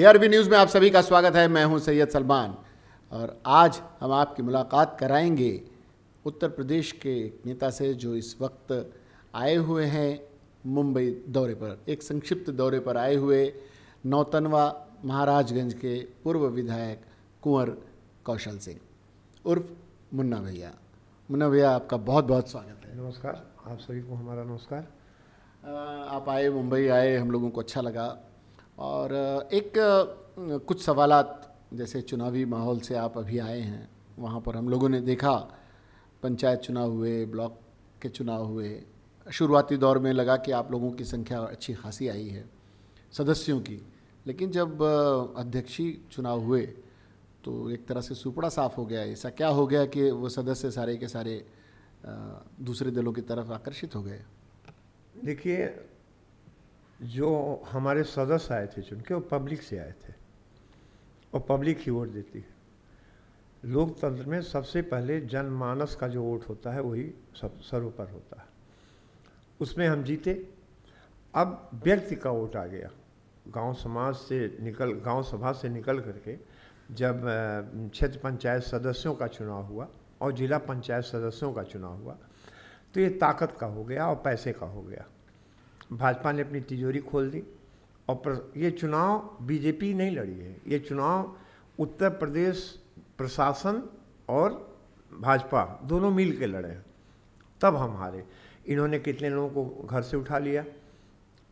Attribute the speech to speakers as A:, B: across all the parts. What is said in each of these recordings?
A: BRB news में आप सभी का स्वागत है मैं हूं सैयद सलमान और आज हम आपकी मुलाकात कराएंगे उत्तर प्रदेश के एक नेता से जो इस वक्त आए हुए हैं मुंबई दौरे पर एक संक्षिप्त दौरे पर आए हुए नौतनवा महाराजगंज के पूर्व विधायक कुंवर कौशल सिंह उर्फ मुन्ना भैया मुन्ना भैया आपका बहुत बहुत स्वागत है नमस्कार आप सभी को हमारा नमस्कार आप आए मुंबई आए हम लोगों को अच्छा लगा और एक कुछ सवाल जैसे चुनावी माहौल से आप अभी आए हैं वहाँ पर हम लोगों ने देखा पंचायत चुनाव हुए ब्लॉक के चुनाव हुए शुरुआती दौर में लगा कि आप लोगों की संख्या अच्छी खासी आई है सदस्यों की लेकिन जब अध्यक्षी चुनाव हुए तो एक तरह से सुपड़ा साफ हो गया ऐसा क्या हो गया कि वो सदस्य सारे के सारे दूसरे दलों की तरफ आकर्षित हो गए देखिए
B: जो हमारे सदस्य आए थे चुन के वो पब्लिक से आए थे और पब्लिक ही वोट देती है लोकतंत्र में सबसे पहले जनमानस का जो वोट होता है वही सब सर्वोपर होता है उसमें हम जीते अब व्यक्ति का वोट आ गया गांव समाज से निकल गांव सभा से निकल करके जब क्षेत्र पंचायत सदस्यों का चुनाव हुआ और जिला पंचायत सदस्यों का चुनाव हुआ तो ये ताकत का हो गया और पैसे का हो गया भाजपा ने अपनी तिजोरी खोल दी और ये चुनाव बीजेपी नहीं लड़ी है ये चुनाव उत्तर प्रदेश प्रशासन और भाजपा दोनों मिल के लड़े हैं तब हम हारे इन्होंने कितने लोगों को घर से उठा लिया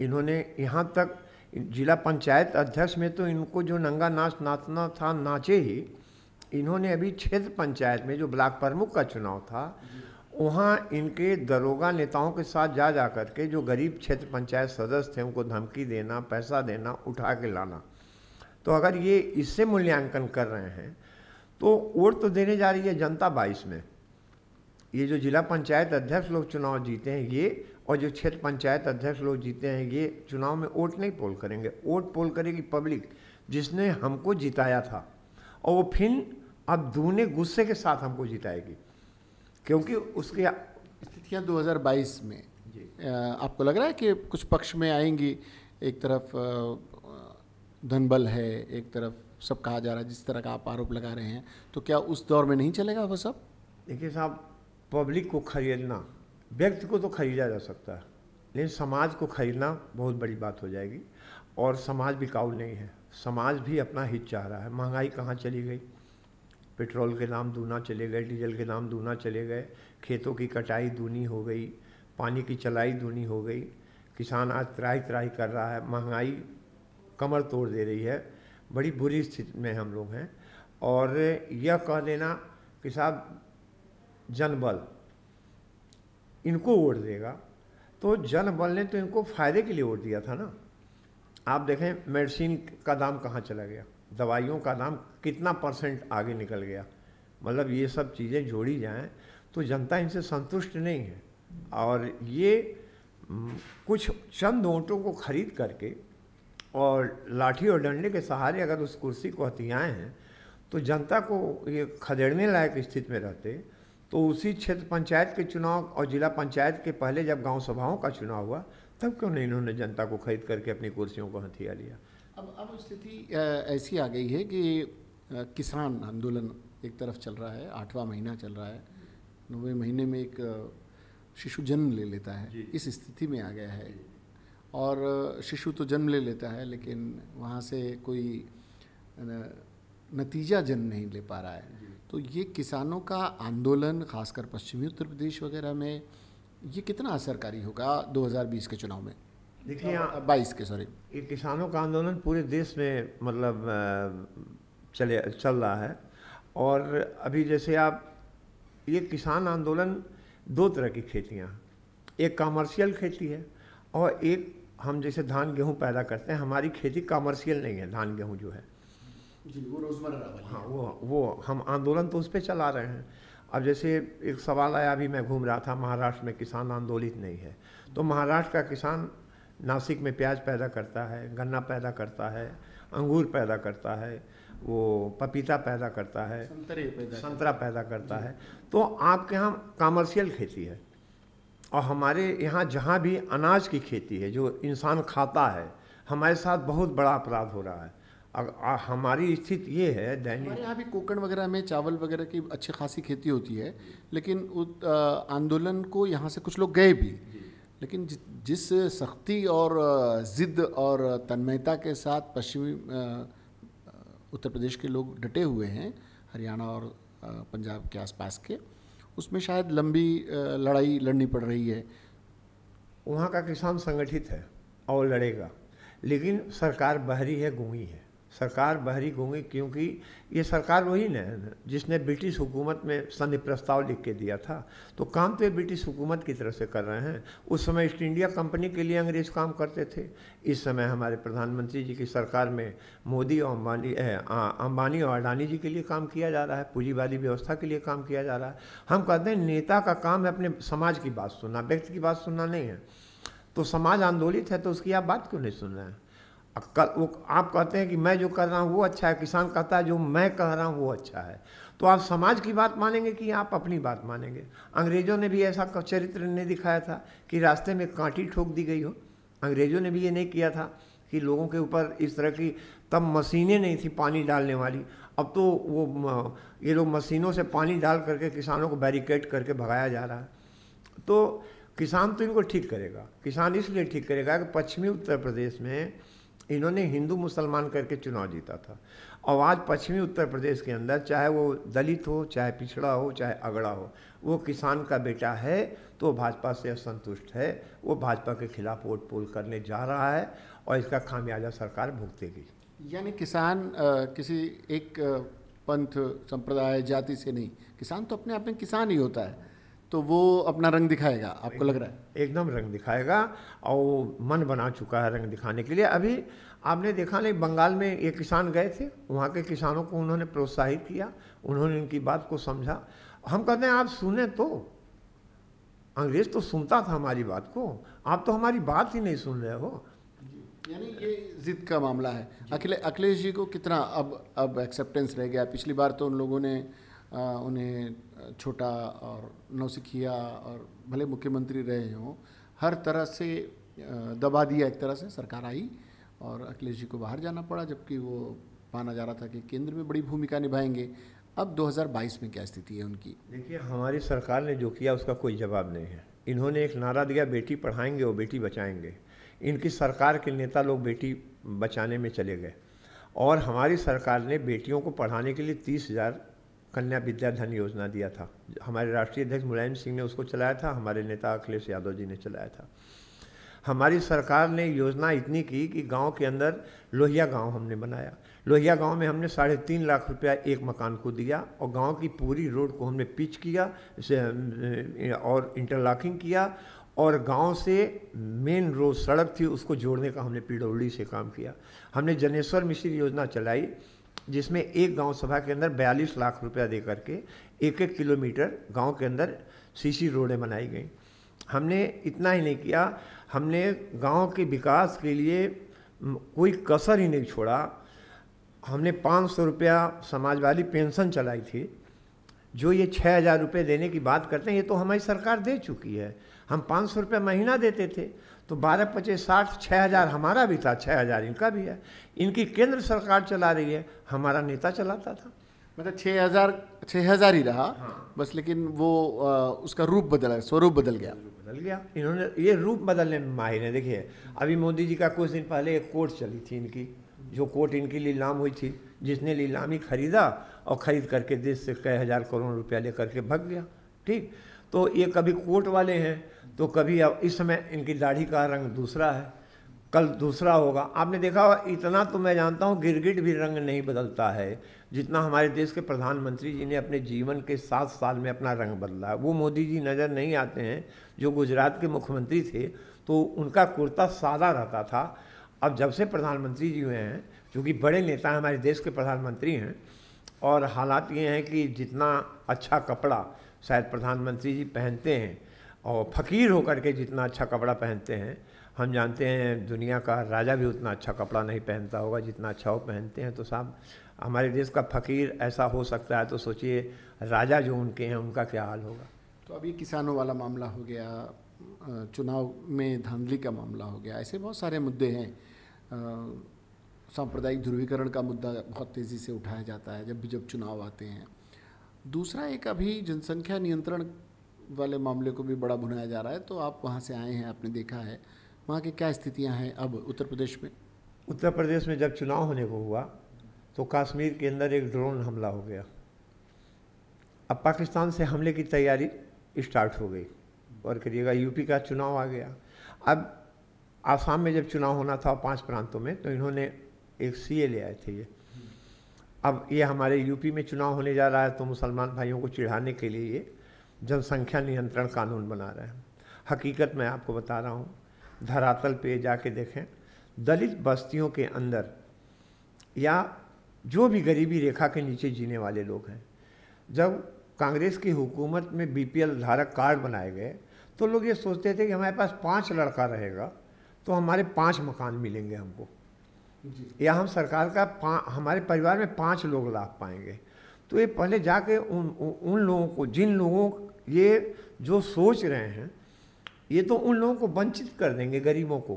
B: इन्होंने यहाँ तक जिला पंचायत अध्यक्ष में तो इनको जो नंगा नाच नाचना था नाचे ही इन्होंने अभी क्षेत्र पंचायत में जो ब्लॉक प्रमुख का चुनाव था वहाँ इनके दरोगा नेताओं के साथ जा जा कर के जो गरीब क्षेत्र पंचायत सदस्य थे उनको धमकी देना पैसा देना उठा के लाना तो अगर ये इससे मूल्यांकन कर रहे हैं तो वोट तो देने जा रही है जनता बाईस में ये जो जिला पंचायत अध्यक्ष लोग चुनाव जीते हैं ये और जो क्षेत्र पंचायत अध्यक्ष लोग जीते हैं ये चुनाव में वोट नहीं पोल करेंगे वोट पोल करेगी पब्लिक जिसने हमको जिताया था और वो फिर अब दूने गुस्से के साथ हमको जिताएगी
A: क्योंकि उसकी स्थितियाँ 2022 में आपको लग रहा है कि कुछ पक्ष में आएंगी एक तरफ धनबल है एक तरफ सब कहा जा रहा है जिस तरह का आप आरोप लगा रहे हैं तो क्या उस दौर में नहीं चलेगा वह सब देखिए
B: साहब पब्लिक को खरीदना व्यक्ति को तो खरीदा जा सकता है लेकिन समाज को खरीदना बहुत बड़ी बात हो जाएगी और समाज काउल नहीं है समाज भी अपना हित चाह रहा है महंगाई कहाँ चली गई पेट्रोल के दाम दूना चले गए डीजल के दाम दूना चले गए खेतों की कटाई दूनी हो गई पानी की चलाई दूनी हो गई किसान आज त्राही त्राही कर रहा है महंगाई कमर तोड़ दे रही है बड़ी बुरी स्थिति में हम लोग हैं और यह कह देना कि साहब जनबल इनको वोट देगा तो जनबल ने तो इनको फ़ायदे के लिए वोट दिया था ना आप देखें मेडिसिन का दाम कहाँ चला गया दवाइयों का दाम कितना परसेंट आगे निकल गया मतलब ये सब चीज़ें जोड़ी जाएं तो जनता इनसे संतुष्ट नहीं है और ये कुछ चंद वोटों को खरीद करके और लाठी और डंडे के सहारे अगर उस कुर्सी को हथियाए हैं तो जनता को ये खदेड़ने लायक स्थिति में रहते तो उसी क्षेत्र पंचायत के चुनाव और जिला पंचायत के पहले जब गांव सभाओं का चुनाव हुआ तब क्यों नहीं इन्होंने जनता को खरीद करके अपनी कुर्सियों को हथिया लिया
A: अब अब स्थिति ऐसी आ गई है कि किसान आंदोलन एक तरफ चल रहा है आठवां महीना चल रहा है नौवें महीने में एक शिशु जन्म ले लेता है इस स्थिति में आ गया है और शिशु तो जन्म ले लेता है लेकिन वहाँ से कोई नतीजा जन्म नहीं ले पा रहा है तो ये किसानों का आंदोलन खासकर पश्चिमी उत्तर प्रदेश वगैरह में ये कितना असरकारी होगा 2020 के चुनाव में
B: देखिए यहाँ बाईस के सॉरी ये किसानों का आंदोलन पूरे देश में मतलब चले चल रहा है और अभी जैसे आप ये किसान आंदोलन दो तरह की खेतियाँ एक कॉमर्शियल खेती है और एक हम जैसे धान गेहूँ पैदा करते हैं हमारी खेती कॉमर्शियल नहीं है धान गेहूँ जो है
A: जी वो रोज़मर्रा
B: हाँ वो वो हम आंदोलन तो उस पर चला रहे हैं अब जैसे एक सवाल आया अभी मैं घूम रहा था महाराष्ट्र में किसान आंदोलित नहीं है तो महाराष्ट्र का किसान नासिक में प्याज पैदा करता है गन्ना पैदा करता है अंगूर पैदा करता है वो पपीता पैदा करता है संतरे पैदा संतरा पैदा करता है तो आपके यहाँ कामर्शियल खेती है और हमारे यहाँ जहाँ भी अनाज की खेती है जो इंसान खाता है हमारे साथ बहुत बड़ा अपराध हो रहा है आ, हमारी
A: स्थिति ये है दैनिक यहाँ भी कोकण वगैरह में चावल वगैरह की अच्छी खासी खेती होती है लेकिन आंदोलन को यहाँ से कुछ लोग गए भी लेकिन जिस सख्ती और ज़िद्द और तन्मयता के साथ पश्चिमी उत्तर प्रदेश के लोग डटे हुए हैं हरियाणा और पंजाब के आसपास के उसमें शायद लंबी लड़ाई लड़नी पड़ रही है वहाँ का किसान संगठित
B: है और लड़ेगा लेकिन सरकार बहरी है गूंगी है सरकार बहरी होंगी क्योंकि ये सरकार वही ना जिसने ब्रिटिश हुकूमत में संधि प्रस्ताव लिख के दिया था तो काम तो ब्रिटिश हुकूमत की तरफ से कर रहे हैं उस समय ईस्ट इंडिया कंपनी के लिए अंग्रेज़ काम करते थे इस समय हमारे प्रधानमंत्री जी की सरकार में मोदी और अंबानी अंबानी और अडानी जी के लिए काम किया जा रहा है पूंजीवादी व्यवस्था के लिए काम किया जा रहा है हम कहते हैं नेता का काम है अपने समाज की बात सुनना व्यक्ति की बात सुनना नहीं है तो समाज आंदोलित है तो उसकी आप बात क्यों नहीं सुन रहे हैं कल वो आप कहते हैं कि मैं जो कर रहा हूँ वो अच्छा है किसान कहता है जो मैं कह रहा हूँ वो अच्छा है तो आप समाज की बात मानेंगे कि आप अपनी बात मानेंगे अंग्रेज़ों ने भी ऐसा चरित्र नहीं दिखाया था कि रास्ते में कांटी ठोक दी गई हो अंग्रेज़ों ने भी ये नहीं किया था कि लोगों के ऊपर इस तरह की तब मशीनें नहीं थी पानी डालने वाली अब तो वो ये लोग मशीनों से पानी डाल करके किसानों को बैरिकेड करके भगाया जा रहा है तो किसान तो इनको ठीक करेगा किसान इसलिए ठीक करेगा कि पश्चिमी उत्तर प्रदेश में इन्होंने हिंदू मुसलमान करके चुनाव जीता था और आज पश्चिमी उत्तर प्रदेश के अंदर चाहे वो दलित हो चाहे पिछड़ा हो चाहे अगड़ा हो वो किसान का बेटा है तो भाजपा से असंतुष्ट है वो भाजपा के खिलाफ वोट पोल करने जा रहा है और इसका खामियाजा सरकार भुगतेगी
A: यानी किसान आ, किसी एक पंथ संप्रदाय जाति से नहीं किसान तो अपने आप में किसान ही होता है तो वो अपना रंग दिखाएगा आपको लग रहा है एकदम रंग दिखाएगा और
B: मन बना चुका है रंग दिखाने के लिए अभी आपने देखा नहीं बंगाल में ये किसान गए थे वहाँ के किसानों को उन्होंने प्रोत्साहित किया उन्होंने उनकी बात को समझा हम कहते हैं आप सुने तो अंग्रेज तो सुनता था हमारी बात को आप तो हमारी बात ही नहीं
A: सुन रहे हो यानी ये जिद का मामला है अखिलेश अखिलेश जी को कितना अब अब एक्सेप्टेंस रह गया पिछली बार तो उन लोगों ने उन्हें छोटा और नौसिखिया और भले मुख्यमंत्री रहे हों हर तरह से दबा दिया एक तरह से सरकार आई और अखिलेश जी को बाहर जाना पड़ा जबकि वो माना जा रहा था कि केंद्र में बड़ी भूमिका निभाएंगे अब 2022 में क्या स्थिति है उनकी देखिए
B: हमारी सरकार ने जो किया उसका कोई जवाब नहीं है इन्होंने एक नारा दिया बेटी पढ़ाएंगे और बेटी बचाएंगे इनकी सरकार के नेता लोग बेटी बचाने में चले गए और हमारी सरकार ने बेटियों को पढ़ाने के लिए तीस हज़ार कन्या विद्याधन योजना दिया था हमारे राष्ट्रीय अध्यक्ष मुलायम सिंह ने उसको चलाया था हमारे नेता अखिलेश यादव जी ने चलाया था हमारी सरकार ने योजना इतनी की कि गांव के अंदर लोहिया गांव हमने बनाया लोहिया गांव में हमने साढ़े तीन लाख रुपया एक मकान को दिया और गांव की पूरी रोड को हमने पिच किया और इंटरलॉकिंग किया और गांव से मेन रोड सड़क थी उसको जोड़ने का हमने पीडब्ल्यू से काम किया हमने जनेश्वर मिश्र योजना चलाई जिसमें एक गांव सभा के अंदर 42 लाख रुपया दे करके एक एक किलोमीटर गांव के अंदर सीसी रोडें बनाई गई हमने इतना ही नहीं किया हमने गांव के विकास के लिए कोई कसर ही नहीं छोड़ा हमने पाँच सौ रुपया समाजवादी पेंशन चलाई थी जो ये छः हज़ार रुपये देने की बात करते हैं ये तो हमारी सरकार दे चुकी है हम पाँच सौ रुपया महीना देते थे तो बारह पच्चीस साठ छः हज़ार हमारा भी था छः हज़ार इनका भी है इनकी केंद्र सरकार चला रही है हमारा
A: नेता चलाता था मतलब छः हज़ार छः हज़ार ही रहा हाँ। बस लेकिन वो आ, उसका रूप बदला स्वरूप बदल गया
B: बदल गया
A: इन्होंने ये रूप बदलने में माहिर है देखिए
B: अभी मोदी जी का कुछ दिन पहले एक कोर्ट चली थी इनकी जो कोर्ट इनकी लीलाम हुई थी जिसने लीलामी खरीदा और ख़रीद करके देश से कई हज़ार करोड़ रुपया लेकर के भग गया ठीक तो ये कभी कोर्ट वाले हैं तो कभी अब इस समय इनकी दाढ़ी का रंग दूसरा है कल दूसरा होगा आपने देखा होगा इतना तो मैं जानता हूँ गिरगिट भी रंग नहीं बदलता है जितना हमारे देश के प्रधानमंत्री जी ने अपने जीवन के सात साल में अपना रंग बदला वो मोदी जी नज़र नहीं आते हैं जो गुजरात के मुख्यमंत्री थे तो उनका कुर्ता सादा रहता था अब जब से प्रधानमंत्री जी हुए हैं चूँकि बड़े नेता हमारे देश के प्रधानमंत्री हैं और हालात ये हैं कि जितना अच्छा कपड़ा शायद प्रधानमंत्री जी पहनते हैं और फ़कीर होकर के जितना अच्छा कपड़ा पहनते हैं हम जानते हैं दुनिया का राजा भी उतना अच्छा कपड़ा नहीं पहनता होगा जितना अच्छा वो पहनते हैं तो साहब हमारे देश का फ़कीर ऐसा हो सकता है तो सोचिए राजा जो उनके हैं उनका क्या हाल होगा
A: तो अभी किसानों वाला मामला हो गया चुनाव में धांधली का मामला हो गया ऐसे बहुत सारे मुद्दे हैं सांप्रदायिक ध्रुवीकरण का मुद्दा बहुत तेज़ी से उठाया जाता है जब भी जब चुनाव आते हैं दूसरा एक अभी जनसंख्या नियंत्रण वाले मामले को भी बड़ा भुनाया जा रहा है तो आप वहाँ से आए हैं आपने देखा है वहाँ की क्या स्थितियाँ हैं अब उत्तर प्रदेश में उत्तर प्रदेश में जब चुनाव होने को हुआ तो कश्मीर
B: के अंदर एक ड्रोन हमला हो गया अब पाकिस्तान से हमले की तैयारी स्टार्ट हो गई और करिएगा यूपी का चुनाव आ गया अब आसाम में जब चुनाव होना था पांच प्रांतों में तो इन्होंने एक सी ले आए थे ये अब ये हमारे यूपी में चुनाव होने जा रहा है तो मुसलमान भाइयों को चिढ़ाने के लिए ये जनसंख्या नियंत्रण कानून बना रहे हैं हकीकत मैं आपको बता रहा हूँ धरातल पे जाके देखें दलित बस्तियों के अंदर या जो भी गरीबी रेखा के नीचे जीने वाले लोग हैं जब कांग्रेस की हुकूमत में बीपीएल धारक कार्ड बनाए गए तो लोग ये सोचते थे कि हमारे पास पाँच लड़का रहेगा तो हमारे पाँच मकान मिलेंगे हमको या हम सरकार का हमारे परिवार में पाँच लोग लाभ पाएंगे तो ये पहले जाके उन उन लोगों को जिन लोगों ये जो सोच रहे हैं ये तो उन लोगों को वंचित कर देंगे गरीबों को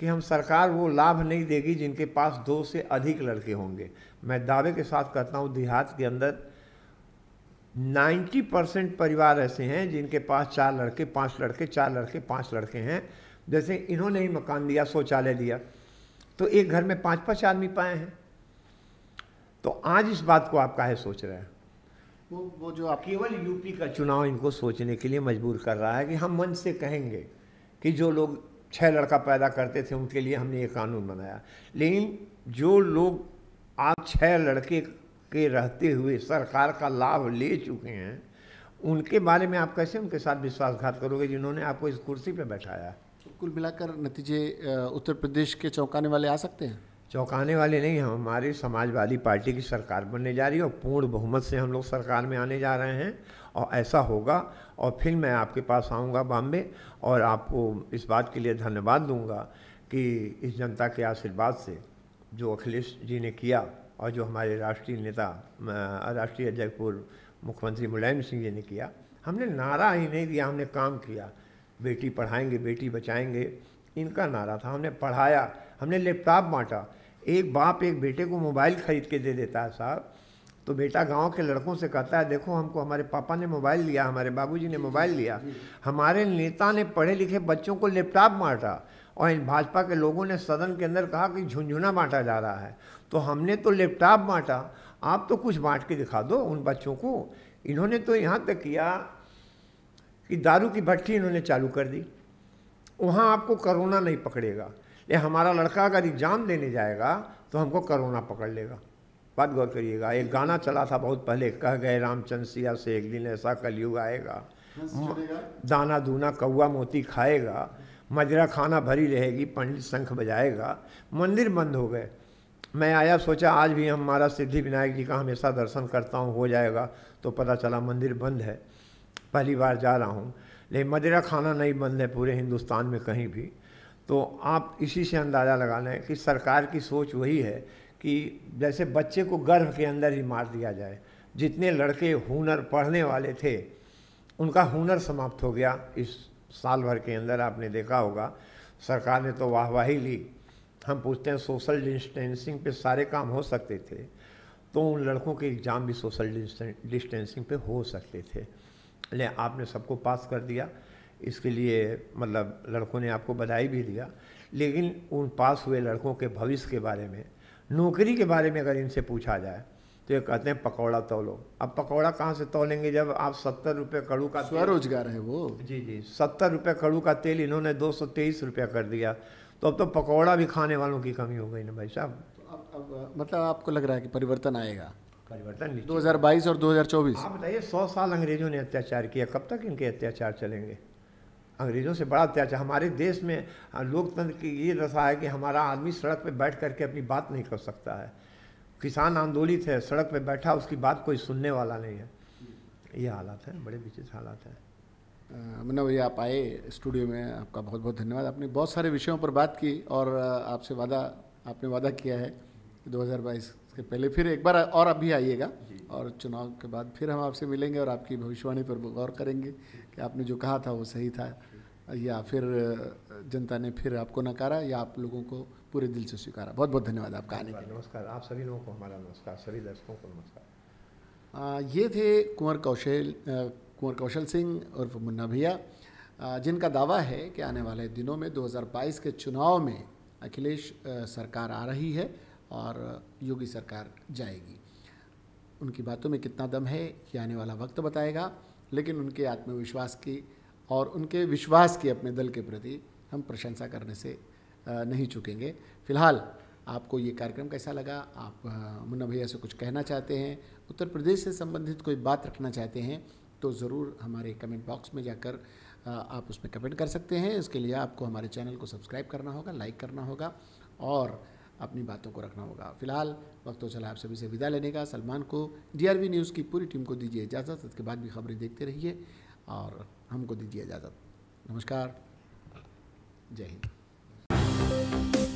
B: कि हम सरकार वो लाभ नहीं देगी जिनके पास दो से अधिक लड़के होंगे मैं दावे के साथ कहता हूँ देहात के अंदर 90 परसेंट परिवार ऐसे हैं जिनके पास चार लड़के पांच लड़के चार लड़के पांच लड़के हैं जैसे इन्होंने ही मकान दिया शौचालय दिया तो एक घर में पांच पांच आदमी पाए हैं तो आज इस बात को आप काहे सोच रहे हैं
A: वो वो जो आप केवल यूपी का
B: चुनाव इनको सोचने के लिए मजबूर कर रहा है कि हम मन से कहेंगे कि जो लोग छः लड़का पैदा करते थे उनके लिए हमने ये कानून बनाया लेकिन जो लोग आप छः लड़के के रहते हुए सरकार का लाभ ले चुके हैं उनके बारे में आप कैसे उनके साथ विश्वासघात करोगे जिन्होंने आपको इस कुर्सी पर बैठाया तो कुल मिलाकर नतीजे
A: उत्तर प्रदेश के चौंकाने वाले आ सकते हैं
B: चौंकाने वाले नहीं हम हमारी समाजवादी पार्टी की सरकार बनने जा रही है और पूर्ण बहुमत से हम लोग सरकार में आने जा रहे हैं और ऐसा होगा और फिर मैं आपके पास आऊँगा बॉम्बे और आपको इस बात के लिए धन्यवाद दूँगा कि इस जनता के आशीर्वाद से जो अखिलेश जी ने किया और जो हमारे राष्ट्रीय नेता राष्ट्रीय अध्यक्ष पूर्व मुख्यमंत्री मुलायम सिंह जी ने किया हमने नारा ही नहीं दिया हमने काम किया बेटी पढ़ाएंगे बेटी बचाएंगे इनका नारा था हमने पढ़ाया हमने लैपटॉप बांटा एक बाप एक बेटे को मोबाइल खरीद के दे देता है साहब तो बेटा गांव के लड़कों से कहता है देखो हमको हमारे पापा ने मोबाइल लिया हमारे बाबूजी ने मोबाइल लिया हमारे नेता ने पढ़े लिखे बच्चों को लैपटॉप बांटा और इन भाजपा के लोगों ने सदन के अंदर कहा कि झुंझुना बांटा जा रहा है तो हमने तो लैपटॉप बांटा आप तो कुछ बांट के दिखा दो उन बच्चों को इन्होंने तो यहाँ तक किया कि दारू की भट्टी इन्होंने चालू कर दी वहाँ आपको करोना नहीं पकड़ेगा ये हमारा लड़का अगर एग्ज़ाम देने जाएगा तो हमको करोना पकड़ लेगा बात गौर करिएगा एक गाना चला था बहुत पहले कह गए रामचंद्र सिया से एक दिन ऐसा कलयुग आएगा दाना दूना कौआ मोती खाएगा मजरा खाना भरी रहेगी पंडित शंख बजाएगा मंदिर बंद हो गए मैं आया सोचा आज भी हमारा सिद्धि विनायक जी का हमेशा दर्शन करता हूँ हो जाएगा तो पता चला मंदिर बंद है पहली बार जा रहा हूँ लेकिन मदिरा खाना नहीं बंद है पूरे हिंदुस्तान में कहीं भी तो आप इसी से अंदाज़ा लगा लें कि सरकार की सोच वही है कि जैसे बच्चे को गर्भ के अंदर ही मार दिया जाए जितने लड़के हुनर पढ़ने वाले थे उनका हुनर समाप्त हो गया इस साल भर के अंदर आपने देखा होगा सरकार ने तो वाहवाही ली हम पूछते हैं सोशल डिस्टेंसिंग पे सारे काम हो सकते थे तो उन लड़कों के एग्ज़ाम भी सोशल डिस्टेंसिंग पे हो सकते थे ले आपने सबको पास कर दिया इसके लिए मतलब लड़कों ने आपको बधाई भी दिया लेकिन उन पास हुए लड़कों के भविष्य के बारे में नौकरी के बारे में अगर इनसे पूछा जाए तो ये कहते हैं पकौड़ा तोलो अब पकौड़ा कहाँ से तोलेंगे जब आप सत्तर रुपये कड़ू का स्वरोजगार है वो जी जी सत्तर रुपये कड़ू का तेल इन्होंने दो सौ तेईस रुपया कर दिया तो अब तो पकौड़ा भी खाने वालों की कमी हो गई ना भाई साहब
A: तो अब,
B: मतलब आपको लग रहा है कि परिवर्तन आएगा परिवर्तन दो बाईस और 2024 आप बताइए सौ साल अंग्रेजों ने अत्याचार किया कब तक इनके अत्याचार चलेंगे अंग्रेज़ों से बड़ा अत्याचार हमारे देश में लोकतंत्र की ये दशा है कि हमारा आदमी सड़क पर बैठ करके अपनी बात नहीं कर सकता है किसान आंदोलित
A: है सड़क पर बैठा उसकी बात कोई सुनने वाला नहीं है ये
B: हालात है बड़े विचित्र हालात हैं
A: मुन्ना भैया आप आए स्टूडियो में आपका बहुत बहुत धन्यवाद आपने बहुत सारे विषयों पर बात की और आपसे वादा आपने वादा किया है 2022 फिर पहले फिर एक बार और अभी आइएगा और चुनाव के बाद फिर हम आपसे मिलेंगे और आपकी भविष्यवाणी पर गौर करेंगे कि आपने जो कहा था वो सही था या फिर जनता ने फिर आपको नकारा या आप लोगों को पूरे दिल से स्वीकारा बहुत बहुत धन्यवाद आपका आने का
B: नमस्कार आप सभी लोगों को हमारा नमस्कार सभी दर्शकों को
A: नमस्कार ये थे कुंवर कौशल कुंवर कौशल सिंह उर्फ मुन्ना भैया जिनका दावा है कि आने वाले दिनों में 2022 के चुनाव में अखिलेश सरकार आ रही है और योगी सरकार जाएगी उनकी बातों में कितना दम है ये आने वाला वक्त बताएगा लेकिन उनके आत्मविश्वास की और उनके विश्वास की अपने दल के प्रति हम प्रशंसा करने से नहीं चुकेंगे फिलहाल आपको ये कार्यक्रम कैसा लगा आप मुन्ना भैया से कुछ कहना चाहते हैं उत्तर प्रदेश से संबंधित कोई बात रखना चाहते हैं तो ज़रूर हमारे कमेंट बॉक्स में जाकर आप उसमें कमेंट कर सकते हैं इसके लिए आपको हमारे चैनल को सब्सक्राइब करना होगा लाइक करना होगा और अपनी बातों को रखना होगा फिलहाल वक्त तो चला आप सभी से विदा लेने का सलमान को डी न्यूज़ की पूरी टीम को दीजिए इजाज़त उसके बाद भी खबरें देखते रहिए और हमको दीजिए इजाज़त नमस्कार जय हिंद